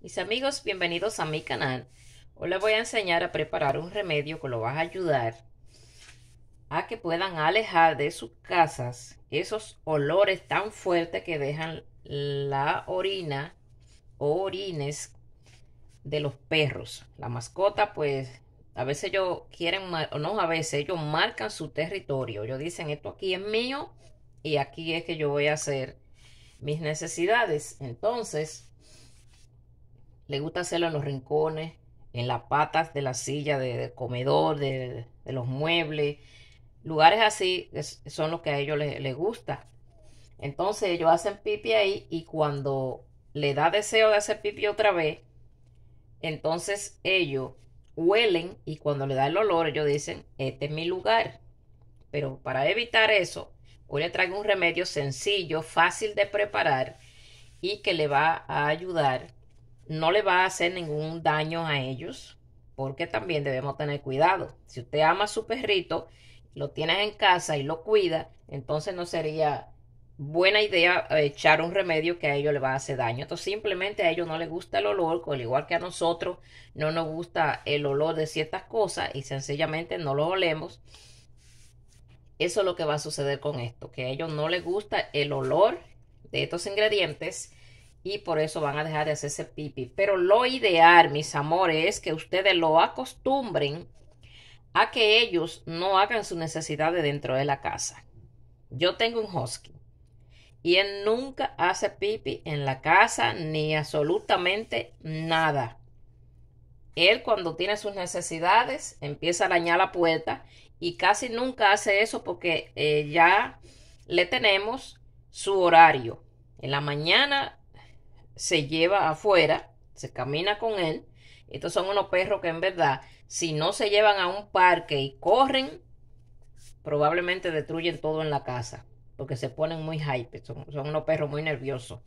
Mis amigos, bienvenidos a mi canal. Hoy les voy a enseñar a preparar un remedio que lo va a ayudar a que puedan alejar de sus casas esos olores tan fuertes que dejan la orina o orines de los perros. La mascota, pues, a veces ellos quieren, no, a veces ellos marcan su territorio. Ellos dicen, esto aquí es mío y aquí es que yo voy a hacer mis necesidades. Entonces, le gusta hacerlo en los rincones, en las patas de la silla de, comedor, de, los muebles. Lugares así son los que a ellos les, gusta. Entonces ellos hacen pipi ahí y cuando le da deseo de hacer pipi otra vez, entonces ellos huelen y cuando le da el olor ellos dicen, este es mi lugar. Pero para evitar eso, hoy le traigo un remedio sencillo, fácil de preparar y que le va a ayudar no le va a hacer ningún daño a ellos, porque también debemos tener cuidado. Si usted ama a su perrito, lo tiene en casa y lo cuida, entonces no sería buena idea eh, echar un remedio que a ellos le va a hacer daño. Entonces simplemente a ellos no les gusta el olor, al igual que a nosotros no nos gusta el olor de ciertas cosas y sencillamente no lo olemos. Eso es lo que va a suceder con esto, que a ellos no les gusta el olor de estos ingredientes y por eso van a dejar de hacerse pipi. Pero lo ideal, mis amores, es que ustedes lo acostumbren a que ellos no hagan sus necesidades dentro de la casa. Yo tengo un husky y él nunca hace pipi en la casa ni absolutamente nada. Él cuando tiene sus necesidades empieza a dañar la puerta y casi nunca hace eso porque eh, ya le tenemos su horario. En la mañana se lleva afuera, se camina con él. Estos son unos perros que en verdad, si no se llevan a un parque y corren, probablemente destruyen todo en la casa, porque se ponen muy hype, son, unos perros muy nerviosos.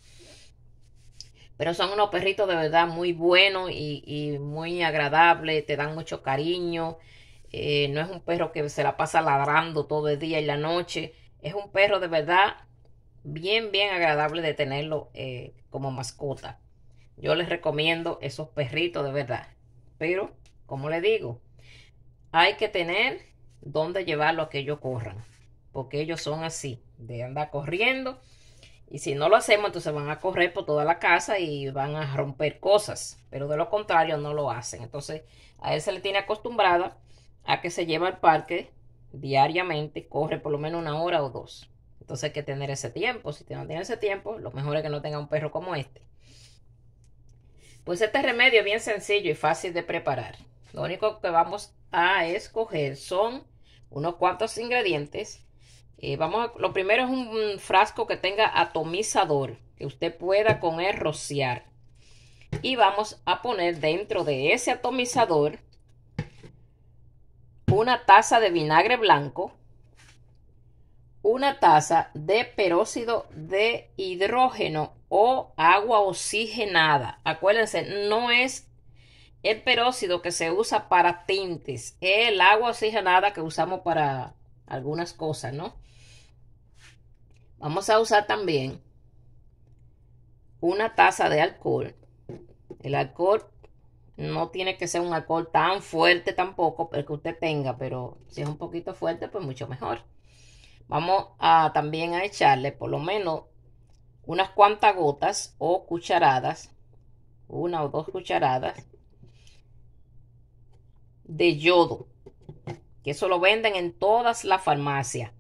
Pero son unos perritos de verdad muy buenos y, muy agradables, te dan mucho cariño. Eh, no es un perro que se la pasa ladrando todo el día y la noche. Es un perro de verdad bien, bien agradable de tenerlo eh, como mascota. Yo les recomiendo esos perritos de verdad. Pero, como les digo, hay que tener dónde llevarlo a que ellos corran. Porque ellos son así, de andar corriendo. Y si no lo hacemos, entonces van a correr por toda la casa y van a romper cosas. Pero de lo contrario, no lo hacen. Entonces, a él se le tiene acostumbrada a que se lleva al parque diariamente, corre por lo menos una hora o dos. Entonces hay que tener ese tiempo. Si no tiene ese tiempo, lo mejor es que no tenga un perro como este. Pues este remedio es bien sencillo y fácil de preparar. Lo único que vamos a escoger son unos cuantos ingredientes. Eh, vamos lo primero es un frasco que tenga atomizador, que usted pueda con él rociar. Y vamos a poner dentro de ese atomizador una taza de vinagre blanco una taza de peróxido de hidrógeno o agua oxigenada. Acuérdense, no es el peróxido que se usa para tintes, es el agua oxigenada que usamos para algunas cosas, ¿no? Vamos a usar también una taza de alcohol. El alcohol no tiene que ser un alcohol tan fuerte tampoco, el que usted tenga, pero si es un poquito fuerte, pues mucho mejor. Vamos a también a echarle por lo menos unas cuantas gotas o cucharadas, una o dos cucharadas de yodo, que eso lo venden en todas las farmacias.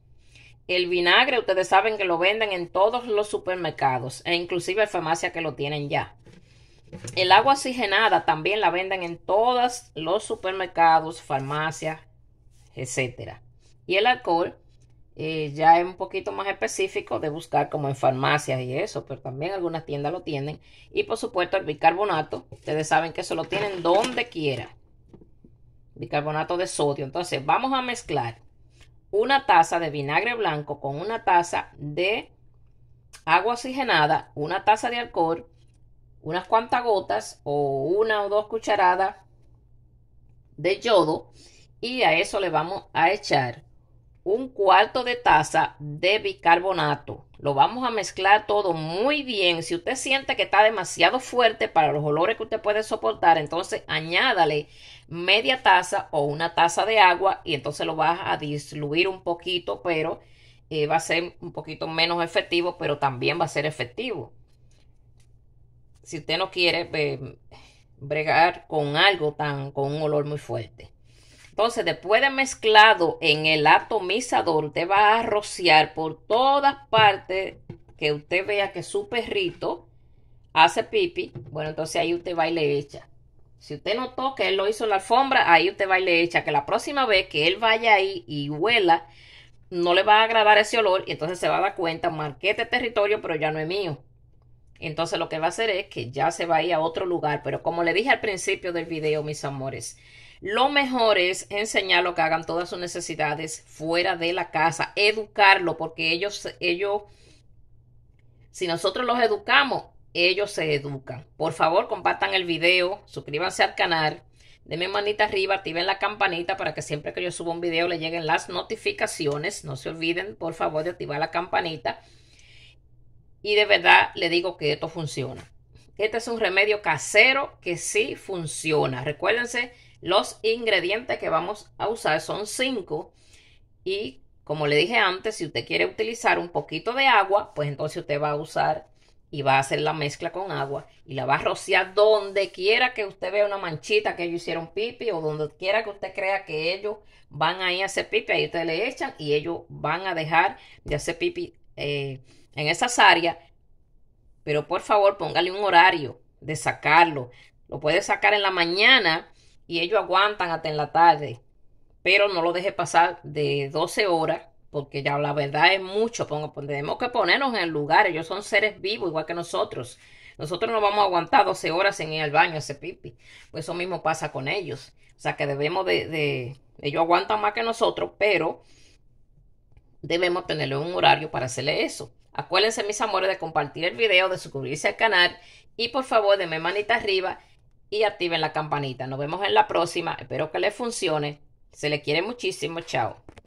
El vinagre ustedes saben que lo venden en todos los supermercados e inclusive farmacias que lo tienen ya. El agua oxigenada también la venden en todos los supermercados, farmacias, etc. Y el alcohol eh, ya es un poquito más específico de buscar como en farmacias y eso, pero también algunas tiendas lo tienen. Y por supuesto el bicarbonato, ustedes saben que eso lo tienen donde quiera. Bicarbonato de sodio. Entonces vamos a mezclar una taza de vinagre blanco con una taza de agua oxigenada, una taza de alcohol, unas cuantas gotas o una o dos cucharadas de yodo y a eso le vamos a echar un cuarto de taza de bicarbonato. Lo vamos a mezclar todo muy bien. Si usted siente que está demasiado fuerte para los olores que usted puede soportar, entonces añádale media taza o una taza de agua y entonces lo vas a disluir un poquito, pero eh, va a ser un poquito menos efectivo, pero también va a ser efectivo. Si usted no quiere eh, bregar con algo tan con un olor muy fuerte. Entonces, después de mezclado en el atomizador, usted va a rociar por todas partes que usted vea que su perrito hace pipi. Bueno, entonces ahí usted va y le echa. Si usted notó que él lo hizo en la alfombra, ahí usted va y le echa. Que la próxima vez que él vaya ahí y huela, no le va a agradar ese olor y entonces se va a dar cuenta, marqué este territorio, pero ya no es mío. Entonces lo que va a hacer es que ya se va a ir a otro lugar. Pero como le dije al principio del video, mis amores, lo mejor es enseñarlo que hagan todas sus necesidades fuera de la casa, educarlo, porque ellos, ellos, si nosotros los educamos, ellos se educan. Por favor, compartan el video, suscríbanse al canal, denme manita arriba, activen la campanita para que siempre que yo suba un video le lleguen las notificaciones. No se olviden, por favor, de activar la campanita. Y de verdad le digo que esto funciona. Este es un remedio casero que sí funciona. Recuérdense los ingredientes que vamos a usar son 5 y como le dije antes, si usted quiere utilizar un poquito de agua, pues entonces usted va a usar y va a hacer la mezcla con agua y la va a rociar donde quiera que usted vea una manchita que ellos hicieron pipi o donde quiera que usted crea que ellos van a ir a hacer pipi, ahí usted le echan y ellos van a dejar de hacer pipi eh, en esas áreas. Pero por favor, póngale un horario de sacarlo. Lo puede sacar en la mañana y ellos aguantan hasta en la tarde. Pero no lo deje pasar de 12 horas, porque ya la verdad es mucho. Pongo, pues, tenemos que ponernos en el lugar. Ellos son seres vivos, igual que nosotros. Nosotros no vamos a aguantar 12 horas en ir al baño ese pipi. Pues eso mismo pasa con ellos. O sea que debemos de, de... Ellos aguantan más que nosotros, pero debemos tenerle un horario para hacerle eso. Acuérdense, mis amores, de compartir el video, de suscribirse al canal y por favor denme manita arriba y activen la campanita. Nos vemos en la próxima. Espero que les funcione. Se le quiere muchísimo. Chao.